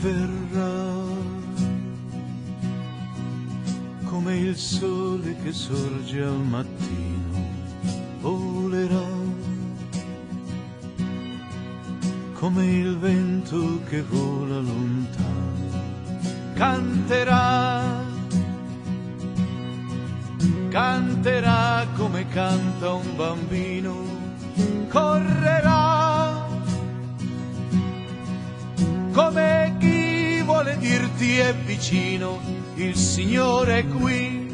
verrà come il sole che sorge al mattino volerà come il vento che vola lontano canterà canterà come canta un bambino vicino, il Signore è qui.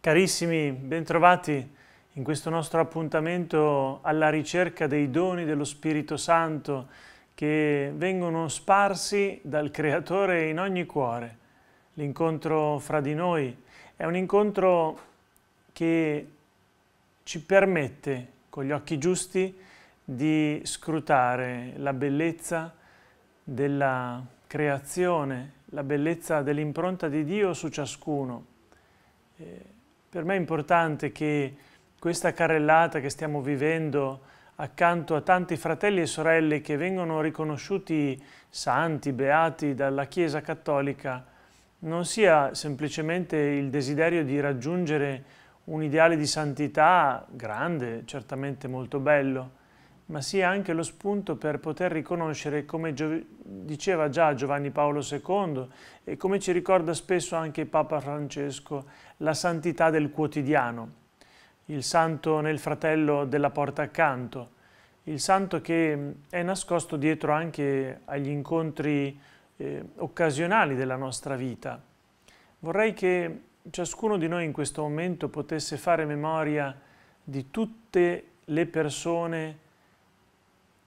Carissimi, bentrovati in questo nostro appuntamento alla ricerca dei doni dello Spirito Santo che vengono sparsi dal Creatore in ogni cuore. L'incontro fra di noi è un incontro che ci permette, con gli occhi giusti, di scrutare la bellezza della creazione, la bellezza dell'impronta di Dio su ciascuno. Eh, per me è importante che questa carrellata che stiamo vivendo accanto a tanti fratelli e sorelle che vengono riconosciuti santi, beati dalla Chiesa Cattolica, non sia semplicemente il desiderio di raggiungere un ideale di santità grande, certamente molto bello, ma sia anche lo spunto per poter riconoscere, come diceva già Giovanni Paolo II e come ci ricorda spesso anche Papa Francesco, la santità del quotidiano, il santo nel fratello della porta accanto, il santo che mm, è nascosto dietro anche agli incontri eh, occasionali della nostra vita. Vorrei che ciascuno di noi in questo momento potesse fare memoria di tutte le persone che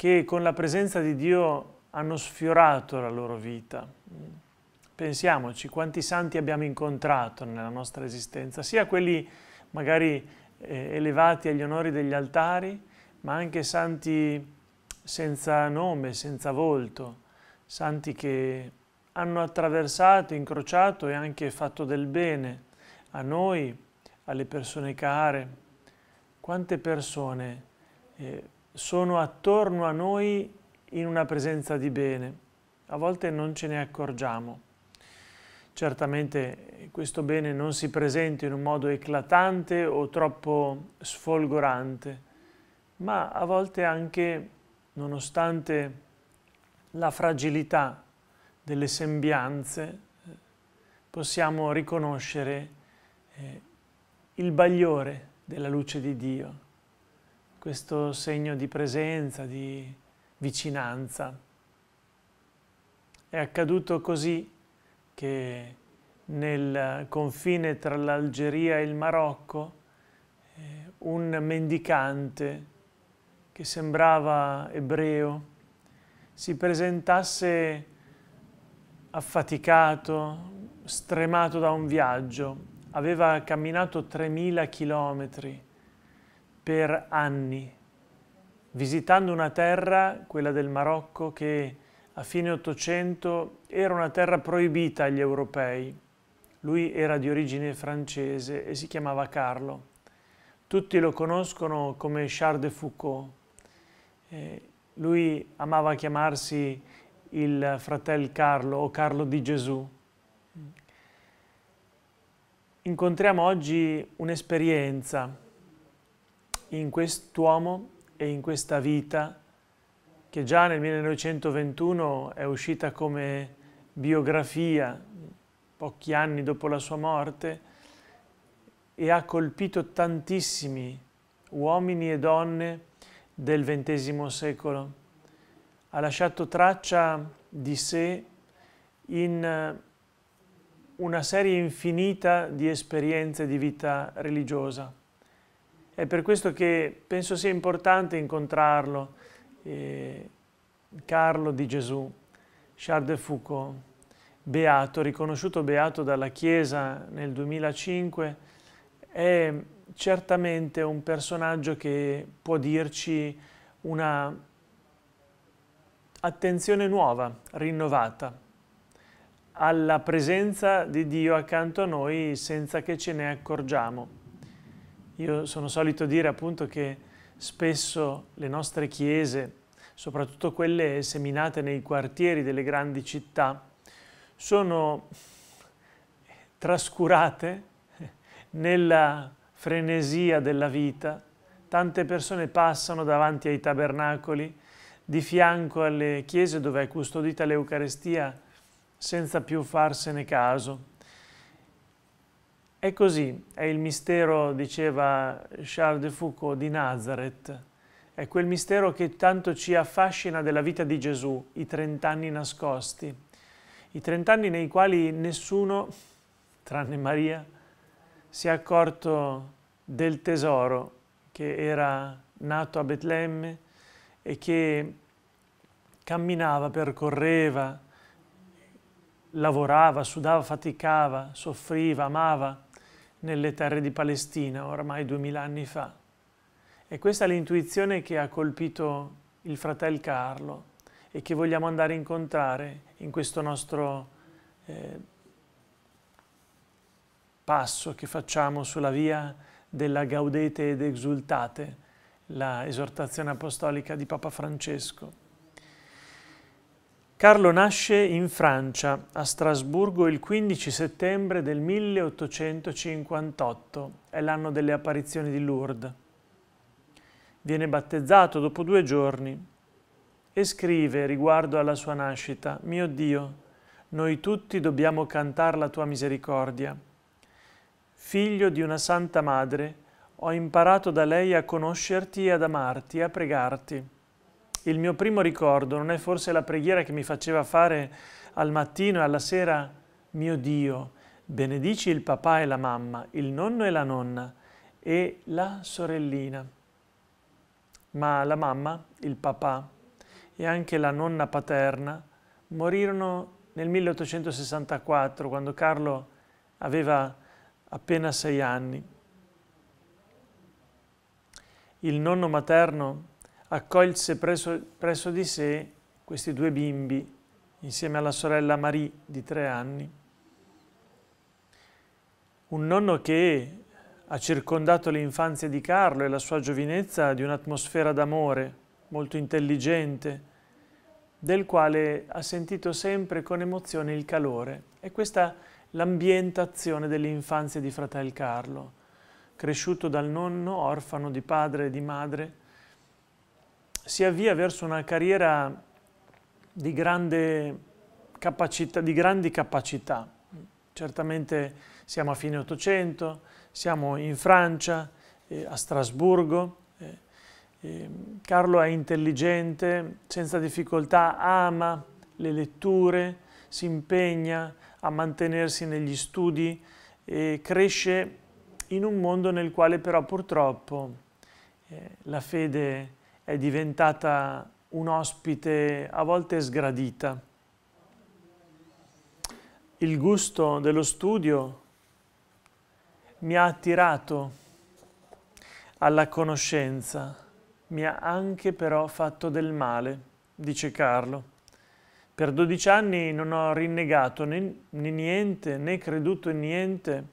che con la presenza di Dio hanno sfiorato la loro vita. Pensiamoci quanti santi abbiamo incontrato nella nostra esistenza, sia quelli magari eh, elevati agli onori degli altari, ma anche santi senza nome, senza volto, santi che hanno attraversato, incrociato e anche fatto del bene a noi, alle persone care. Quante persone eh, sono attorno a noi in una presenza di bene. A volte non ce ne accorgiamo. Certamente questo bene non si presenta in un modo eclatante o troppo sfolgorante, ma a volte anche, nonostante la fragilità delle sembianze, possiamo riconoscere eh, il bagliore della luce di Dio questo segno di presenza, di vicinanza. È accaduto così che nel confine tra l'Algeria e il Marocco eh, un mendicante che sembrava ebreo si presentasse affaticato, stremato da un viaggio. Aveva camminato 3.000 chilometri per anni, visitando una terra, quella del Marocco, che a fine Ottocento era una terra proibita agli europei. Lui era di origine francese e si chiamava Carlo. Tutti lo conoscono come Charles de Foucault. Eh, lui amava chiamarsi il fratello Carlo o Carlo di Gesù. Incontriamo oggi un'esperienza in quest'uomo e in questa vita che già nel 1921 è uscita come biografia pochi anni dopo la sua morte e ha colpito tantissimi uomini e donne del XX secolo. Ha lasciato traccia di sé in eh, una serie infinita di esperienze di vita religiosa. È per questo che penso sia importante incontrarlo, eh, Carlo di Gesù, Charles de Foucault, beato, riconosciuto beato dalla Chiesa nel 2005, è certamente un personaggio che può dirci una attenzione nuova, rinnovata, alla presenza di Dio accanto a noi senza che ce ne accorgiamo. Io sono solito dire appunto che spesso le nostre chiese, soprattutto quelle seminate nei quartieri delle grandi città, sono trascurate nella frenesia della vita. Tante persone passano davanti ai tabernacoli, di fianco alle chiese dove è custodita l'Eucarestia, senza più farsene caso. È così è il mistero, diceva Charles de Foucault, di Nazareth. È quel mistero che tanto ci affascina della vita di Gesù, i trent'anni nascosti. I trent'anni nei quali nessuno, tranne Maria, si è accorto del tesoro che era nato a Betlemme e che camminava, percorreva, lavorava, sudava, faticava, soffriva, amava nelle terre di Palestina, ormai duemila anni fa. E questa è l'intuizione che ha colpito il fratello Carlo e che vogliamo andare a incontrare in questo nostro eh, passo che facciamo sulla via della Gaudete ed Exultate, la esortazione apostolica di Papa Francesco. Carlo nasce in Francia, a Strasburgo, il 15 settembre del 1858, è l'anno delle apparizioni di Lourdes. Viene battezzato dopo due giorni e scrive riguardo alla sua nascita, «Mio Dio, noi tutti dobbiamo cantare la tua misericordia. Figlio di una santa madre, ho imparato da lei a conoscerti e ad amarti, e a pregarti» il mio primo ricordo non è forse la preghiera che mi faceva fare al mattino e alla sera, mio Dio, benedici il papà e la mamma, il nonno e la nonna e la sorellina. Ma la mamma, il papà e anche la nonna paterna morirono nel 1864 quando Carlo aveva appena sei anni. Il nonno materno accolse presso, presso di sé questi due bimbi insieme alla sorella Marie di tre anni. Un nonno che ha circondato l'infanzia di Carlo e la sua giovinezza di un'atmosfera d'amore molto intelligente, del quale ha sentito sempre con emozione il calore. E questa l'ambientazione dell'infanzia di fratel Carlo, cresciuto dal nonno, orfano di padre e di madre, si avvia verso una carriera di, grande capacità, di grandi capacità. Certamente siamo a fine Ottocento, siamo in Francia, eh, a Strasburgo. Eh, eh, Carlo è intelligente, senza difficoltà ama le letture, si impegna a mantenersi negli studi e cresce in un mondo nel quale però purtroppo eh, la fede è diventata un ospite a volte sgradita. Il gusto dello studio mi ha attirato alla conoscenza, mi ha anche però fatto del male, dice Carlo. Per 12 anni non ho rinnegato né, né niente, né creduto in niente,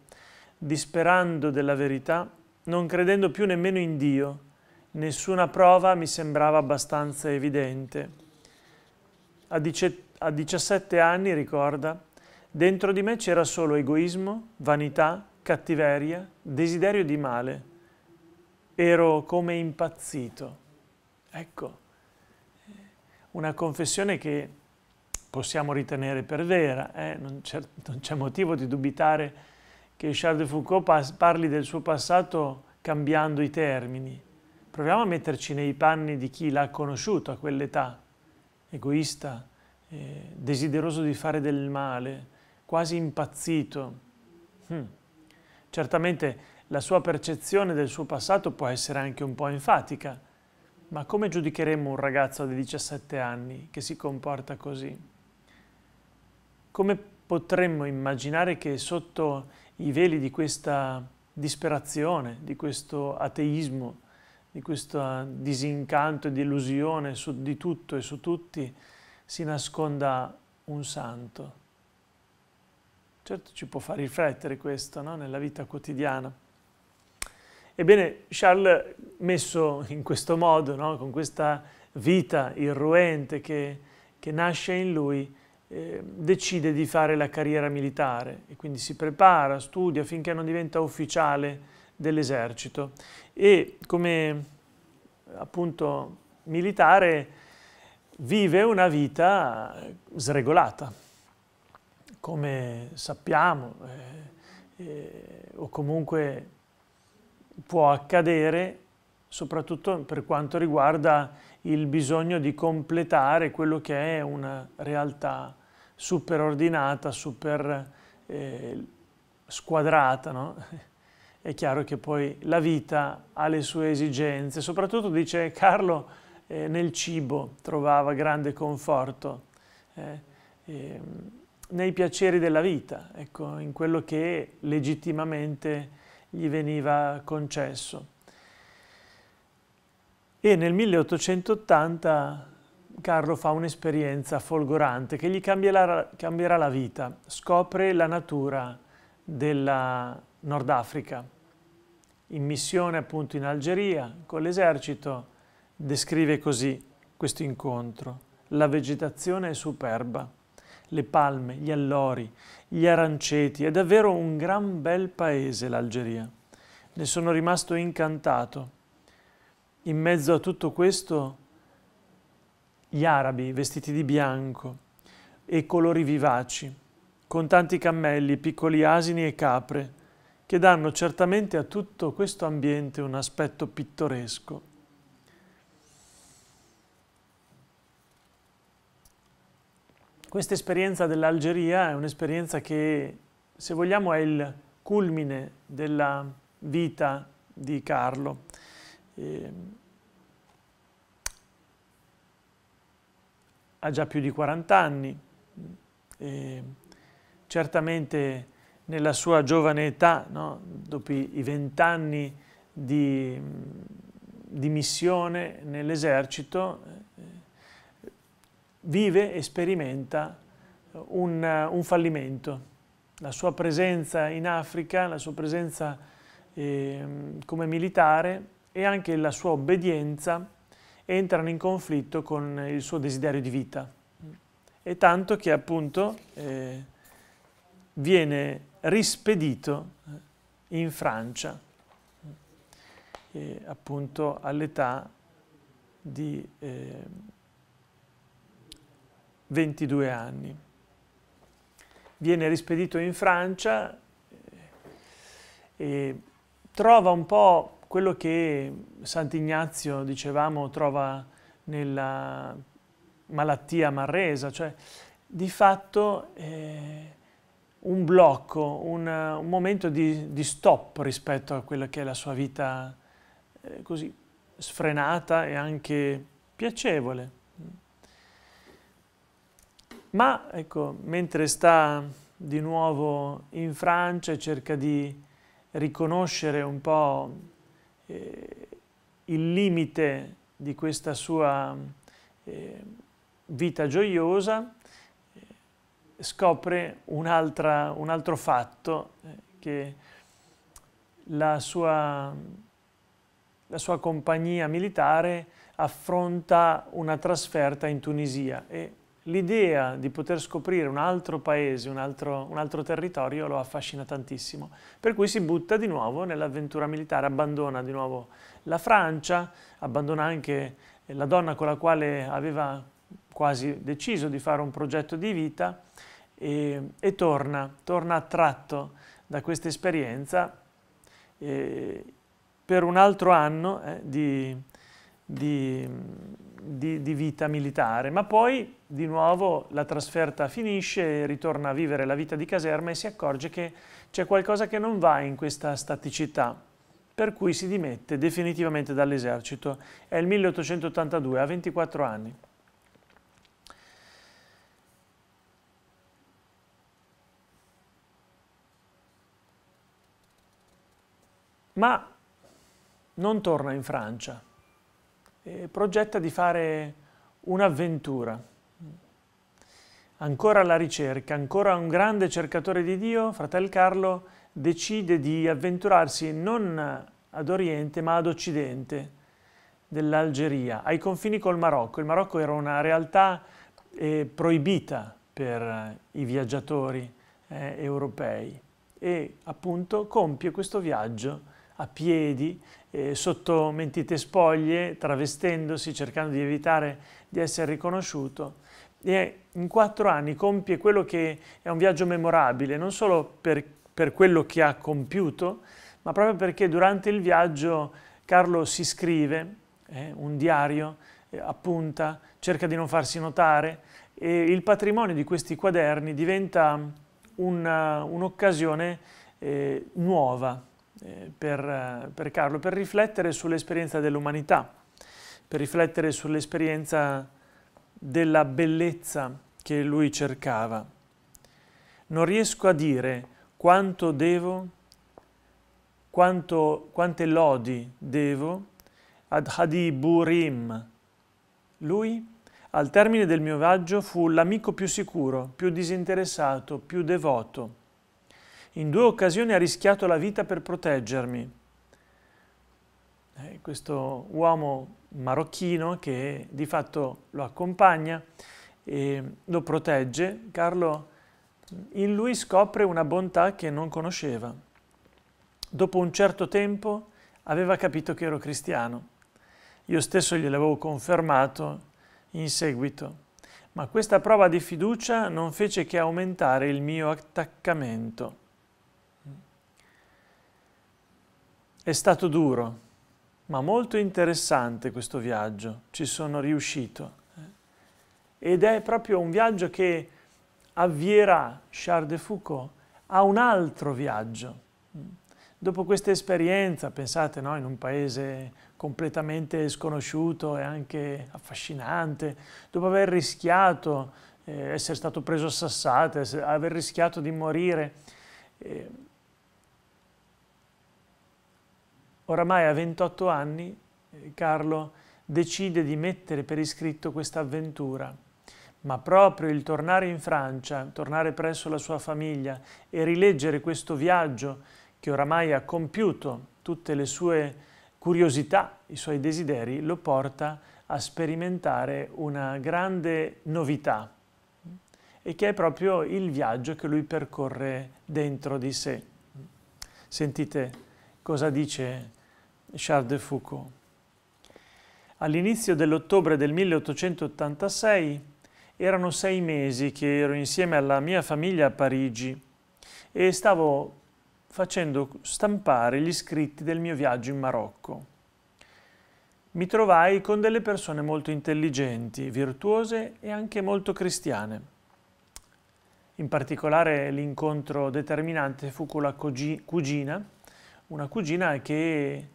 disperando della verità, non credendo più nemmeno in Dio, nessuna prova mi sembrava abbastanza evidente. A, a 17 anni, ricorda, dentro di me c'era solo egoismo, vanità, cattiveria, desiderio di male. Ero come impazzito. Ecco, una confessione che possiamo ritenere per vera, eh? non c'è motivo di dubitare che Charles de Foucault parli del suo passato cambiando i termini. Proviamo a metterci nei panni di chi l'ha conosciuto a quell'età, egoista, eh, desideroso di fare del male, quasi impazzito. Hm. Certamente la sua percezione del suo passato può essere anche un po' enfatica, ma come giudicheremmo un ragazzo di 17 anni che si comporta così? Come potremmo immaginare che sotto i veli di questa disperazione, di questo ateismo, di questo disincanto e delusione su di tutto e su tutti si nasconda un santo. Certo ci può far riflettere questo no? nella vita quotidiana. Ebbene, Charles, messo in questo modo, no? con questa vita irruente che, che nasce in lui, eh, decide di fare la carriera militare e quindi si prepara, studia finché non diventa ufficiale dell'esercito e come appunto militare vive una vita sregolata. Come sappiamo, eh, eh, o comunque può accadere, soprattutto per quanto riguarda il bisogno di completare quello che è una realtà superordinata, super eh, squadrata, no? è chiaro che poi la vita ha le sue esigenze, soprattutto dice Carlo eh, nel cibo trovava grande conforto, eh, eh, nei piaceri della vita, ecco, in quello che legittimamente gli veniva concesso. E nel 1880 Carlo fa un'esperienza folgorante che gli cambierà, cambierà la vita, scopre la natura della Nord Africa in missione appunto in Algeria con l'esercito, descrive così questo incontro. La vegetazione è superba, le palme, gli allori, gli aranceti, è davvero un gran bel paese l'Algeria. Ne sono rimasto incantato. In mezzo a tutto questo gli arabi vestiti di bianco e colori vivaci, con tanti cammelli, piccoli asini e capre, che danno certamente a tutto questo ambiente un aspetto pittoresco. Questa esperienza dell'Algeria è un'esperienza che, se vogliamo, è il culmine della vita di Carlo. Eh, ha già più di 40 anni, eh, certamente nella sua giovane età, no? dopo i vent'anni di, di, missione nell'esercito, eh, vive e sperimenta un, un, fallimento. La sua presenza in Africa, la sua presenza eh, come militare e anche la sua obbedienza entrano in conflitto con il suo desiderio di vita. E tanto che appunto eh, viene rispedito in Francia, eh, appunto all'età di eh, 22 anni. Viene rispedito in Francia eh, e trova un po' quello che Sant'Ignazio, dicevamo, trova nella malattia marresa, cioè di fatto eh, un blocco, un, eh, un momento di, di, stop rispetto a quella che è la sua vita eh, così sfrenata e anche piacevole. Ma ecco, mentre sta di nuovo in Francia e cerca di riconoscere un po' eh, il limite di questa sua eh, vita gioiosa, scopre un, altro fatto, eh, che la sua, la sua compagnia militare affronta una trasferta in Tunisia e l'idea di poter scoprire un altro paese, un altro, un altro, territorio lo affascina tantissimo, per cui si butta di nuovo nell'avventura militare, abbandona di nuovo la Francia, abbandona anche la donna con la quale aveva quasi deciso di fare un progetto di vita e, e torna, torna attratto da questa esperienza eh, per un altro anno eh, di, di, di, di, vita militare, ma poi di nuovo la trasferta finisce, ritorna a vivere la vita di caserma e si accorge che c'è qualcosa che non va in questa staticità, per cui si dimette definitivamente dall'esercito. È il 1882, ha 24 anni. ma non torna in Francia. E progetta di fare un'avventura. Ancora alla ricerca, ancora un grande cercatore di Dio, fratello Carlo, decide di avventurarsi non ad Oriente ma ad Occidente dell'Algeria, ai confini col Marocco. Il Marocco era una realtà eh, proibita per i viaggiatori eh, europei e appunto compie questo viaggio a piedi, eh, sotto mentite spoglie, travestendosi, cercando di evitare di essere riconosciuto. E in quattro anni compie quello che è un viaggio memorabile, non solo per, per quello che ha compiuto, ma proprio perché durante il viaggio Carlo si scrive eh, un diario, eh, appunta, cerca di non farsi notare e il patrimonio di questi quaderni diventa un'occasione un eh, nuova, eh, per, eh, per Carlo, per riflettere sull'esperienza dell'umanità, per riflettere sull'esperienza della bellezza che lui cercava. Non riesco a dire quanto devo, quanto, quante lodi devo ad Hadi Burim. Lui, al termine del mio viaggio, fu l'amico più sicuro, più disinteressato, più devoto in due occasioni ha rischiato la vita per proteggermi. Eh, questo uomo marocchino che di fatto lo accompagna e lo protegge, Carlo in lui scopre una bontà che non conosceva. Dopo un certo tempo aveva capito che ero cristiano. Io stesso gliel'avevo confermato in seguito, ma questa prova di fiducia non fece che aumentare il mio attaccamento. È stato duro, ma molto interessante questo viaggio, ci sono riuscito. Ed è proprio un viaggio che avvierà Charles de Foucault a un altro viaggio. Dopo questa esperienza, pensate, no, in un paese completamente sconosciuto e anche affascinante, dopo aver rischiato, eh, essere stato preso a sassate, aver rischiato di morire, eh, Oramai a 28 anni eh, Carlo decide di mettere per iscritto questa avventura, ma proprio il tornare in Francia, tornare presso la sua famiglia e rileggere questo viaggio che oramai ha compiuto tutte le sue curiosità, i suoi desideri, lo porta a sperimentare una grande novità e che è proprio il viaggio che lui percorre dentro di sé. Sentite cosa dice Charles de Foucault. All'inizio dell'ottobre del 1886 erano sei mesi che ero insieme alla mia famiglia a Parigi e stavo facendo stampare gli scritti del mio viaggio in Marocco. Mi trovai con delle persone molto intelligenti, virtuose e anche molto cristiane. In particolare l'incontro determinante fu con la cugina, una cugina che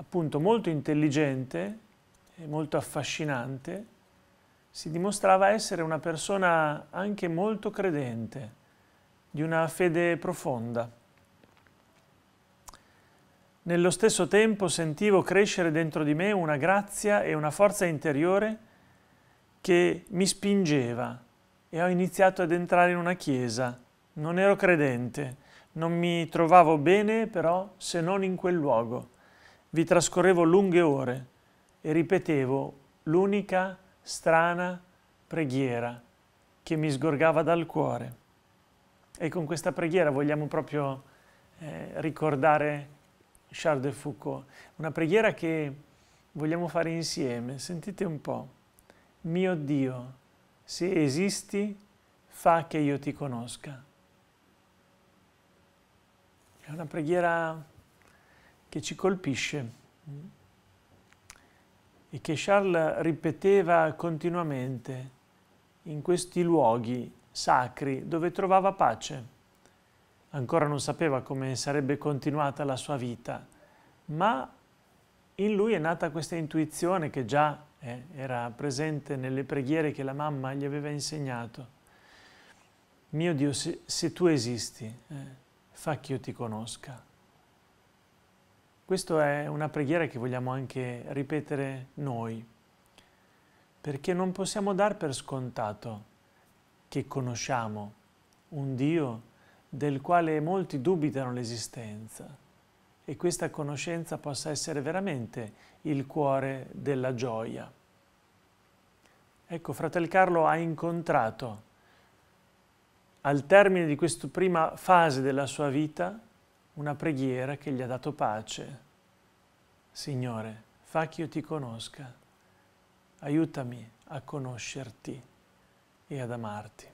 appunto molto intelligente e molto affascinante, si dimostrava essere una persona anche molto credente, di una fede profonda. Nello stesso tempo sentivo crescere dentro di me una grazia e una forza interiore che mi spingeva e ho iniziato ad entrare in una chiesa. Non ero credente, non mi trovavo bene però se non in quel luogo vi trascorrevo lunghe ore e ripetevo l'unica strana preghiera che mi sgorgava dal cuore. E con questa preghiera vogliamo proprio eh, ricordare Charles de Foucault, una preghiera che vogliamo fare insieme. Sentite un po'. Mio Dio, se esisti, fa che io ti conosca. È una preghiera che ci colpisce mm. e che Charles ripeteva continuamente in questi luoghi sacri dove trovava pace. Ancora non sapeva come sarebbe continuata la sua vita, ma in lui è nata questa intuizione che già eh, era presente nelle preghiere che la mamma gli aveva insegnato. Mio Dio, se, se tu esisti, eh, fa che io ti conosca. Questa è una preghiera che vogliamo anche ripetere noi, perché non possiamo dar per scontato che conosciamo un Dio del quale molti dubitano l'esistenza e questa conoscenza possa essere veramente il cuore della gioia. Ecco, fratel Carlo ha incontrato al termine di questa prima fase della sua vita una preghiera che gli ha dato pace. Signore, fa che io ti conosca, aiutami a conoscerti e ad amarti.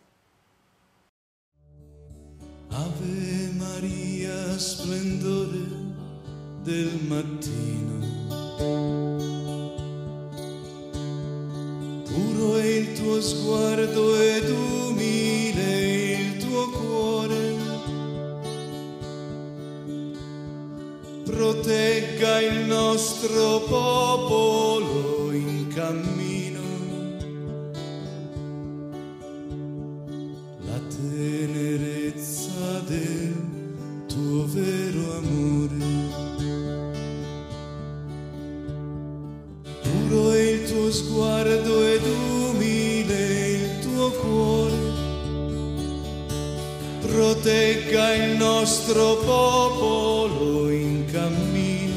Ave Maria, splendore del mattino, puro è il tuo sguardo nostro popolo in cammino. La tenerezza del tuo vero amore. Puro è il tuo sguardo ed umile il tuo cuore. Protegga il nostro popolo in cammino.